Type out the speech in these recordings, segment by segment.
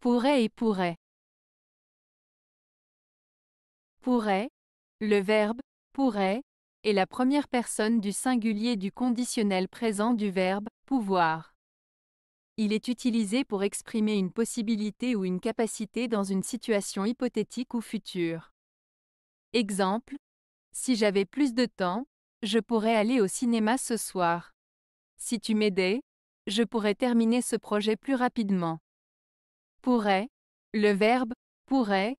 Pourrait et pourrait. Pourrait, le verbe pourrait, est la première personne du singulier du conditionnel présent du verbe pouvoir. Il est utilisé pour exprimer une possibilité ou une capacité dans une situation hypothétique ou future. Exemple Si j'avais plus de temps, je pourrais aller au cinéma ce soir. Si tu m'aidais, je pourrais terminer ce projet plus rapidement pourrait, le verbe pourrait,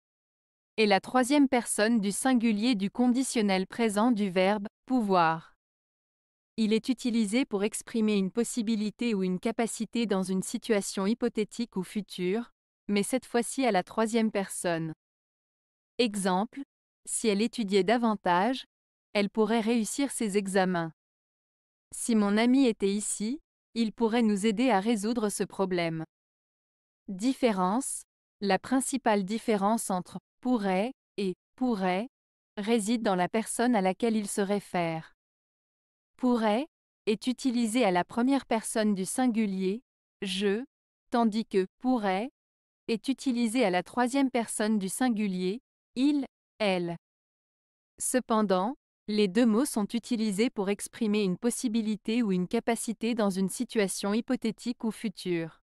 est la troisième personne du singulier du conditionnel présent du verbe pouvoir. Il est utilisé pour exprimer une possibilité ou une capacité dans une situation hypothétique ou future, mais cette fois-ci à la troisième personne. Exemple, si elle étudiait davantage, elle pourrait réussir ses examens. Si mon ami était ici, il pourrait nous aider à résoudre ce problème. Différence. La principale différence entre pourrait et pourrait réside dans la personne à laquelle il se réfère. Pourrait est utilisé à la première personne du singulier, je, tandis que pourrait est utilisé à la troisième personne du singulier, il, elle. Cependant, les deux mots sont utilisés pour exprimer une possibilité ou une capacité dans une situation hypothétique ou future.